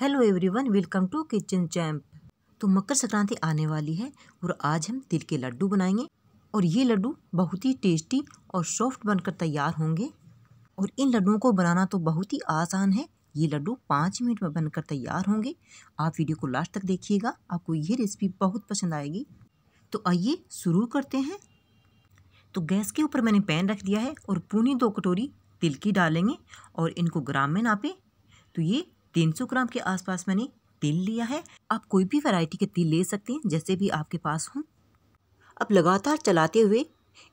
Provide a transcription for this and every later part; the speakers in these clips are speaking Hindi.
hello everyone welcome to kitchen champ तो मकर संक्रांति आने वाली है और आज हम तिल के लड्डू बनाएंगे और ये लड्डू बहुत ही टेस्टी और सॉफ्ट बनकर तैयार होंगे और इन लड्डुओं को बनाना तो बहुत ही आसान है ये लड्डू पाँच मिनट में बनकर तैयार होंगे आप वीडियो को लास्ट तक देखिएगा आपको ये रेसिपी बहुत पसंद आएगी तो आइए शुरू करते हैं तो गैस के ऊपर मैंने पैन रख दिया है और पूनी दो कटोरी तिल की डालेंगे और इनको ग्राम में नापें तो ये तीन सौ ग्राम के आसपास मैंने तिल लिया है आप कोई भी वैरायटी के तिल ले सकते हैं जैसे भी आपके पास हों अब लगातार चलाते हुए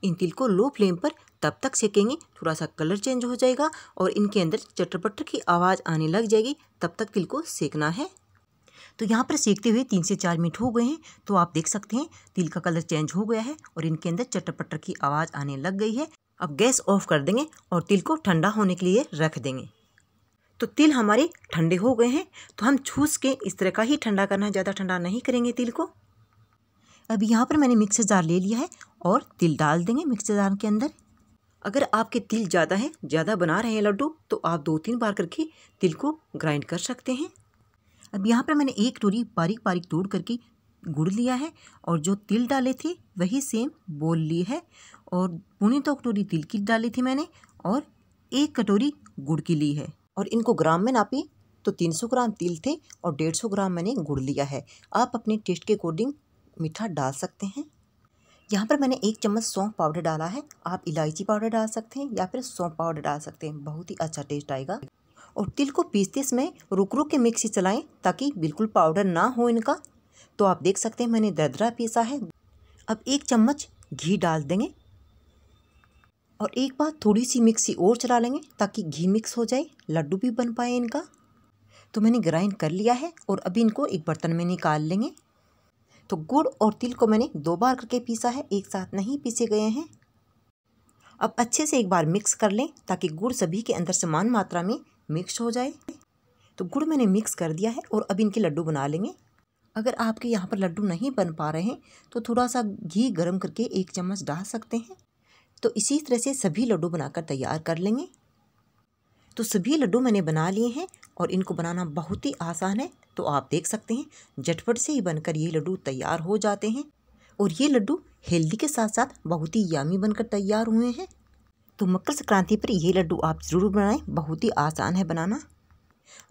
इन तिल को लो फ्लेम पर तब तक सेकेंगे थोड़ा सा कलर चेंज हो जाएगा और इनके अंदर चटरपटर की आवाज़ आने लग जाएगी तब तक तिल को सेकना है तो यहाँ पर सेकते हुए तीन से चार मिनट हो गए हैं तो आप देख सकते हैं तिल का कलर चेंज हो गया है और इनके अंदर चटरपटर की आवाज़ आने लग गई है अब गैस ऑफ कर देंगे और तिल को ठंडा होने के लिए रख देंगे तो तिल हमारे ठंडे हो गए हैं तो हम छूस के इस तरह का ही ठंडा करना है ज़्यादा ठंडा नहीं करेंगे तिल को अब यहाँ पर मैंने मिक्सर जार ले लिया है और तिल डाल देंगे मिक्सर जार के अंदर अगर आपके तिल ज़्यादा है ज़्यादा बना रहे हैं लड्डू तो आप दो तीन बार करके तिल को ग्राइंड कर सकते हैं अब यहाँ पर मैंने एक टोरी बारीक बारीक तोड़ करके गुड़ लिया है और जो तिल डाले थे वही सेम बोल ली है और पुणे दो तो कटोरी तिल की डाली थी मैंने और एक कटोरी गुड़ की ली है और इनको ग्राम में नापी तो 300 ग्राम तिल थे और 150 ग्राम मैंने गुड़ लिया है आप अपने टेस्ट के अकॉर्डिंग मीठा डाल सकते हैं यहाँ पर मैंने एक चम्मच सौंफ पाउडर डाला है आप इलायची पाउडर डाल सकते हैं या फिर सौंफ पाउडर डाल सकते हैं बहुत ही अच्छा टेस्ट आएगा और तिल को पीसते समय रुक रुक के मिक्सी चलाएं ताकि बिल्कुल पाउडर ना हो इनका तो आप देख सकते हैं मैंने दरदरा पीसा है अब एक चम्मच घी डाल देंगे और एक बार थोड़ी सी मिक्सी और चला लेंगे ताकि घी मिक्स हो जाए लड्डू भी बन पाए इनका तो मैंने ग्राइंड कर लिया है और अभी इनको एक बर्तन में निकाल लेंगे तो गुड़ और तिल को मैंने दो बार करके पीसा है एक साथ नहीं पीसे गए हैं अब अच्छे से एक बार मिक्स कर लें ताकि गुड़ सभी के अंदर समान मात्रा में मिक्स हो जाए तो गुड़ मैंने मिक्स कर दिया है और अब इनके लड्डू बना लेंगे अगर आपके यहाँ पर लड्डू नहीं बन पा रहे हैं तो थोड़ा सा घी गर्म करके एक चम्मच डाल सकते हैं तो इसी तरह से सभी लड्डू बनाकर तैयार कर लेंगे तो सभी लड्डू मैंने बना लिए हैं और इनको बनाना बहुत ही आसान है तो आप देख सकते हैं झटपट से ही बनकर ये लड्डू तैयार हो जाते हैं और ये लड्डू हेल्दी के साथ साथ बहुत ही यामी बनकर तैयार हुए हैं तो मकर संक्रांति पर ये लड्डू आप ज़रूर बनाएं बहुत ही आसान है बनाना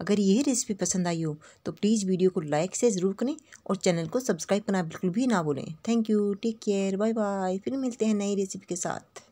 अगर यही रेसिपी पसंद आई हो तो प्लीज़ वीडियो को लाइक से ज़रूर करें और चैनल को सब्सक्राइब करना बिल्कुल भी ना भूलें thank you take care bye bye फिर मिलते हैं नई रेसिपी के साथ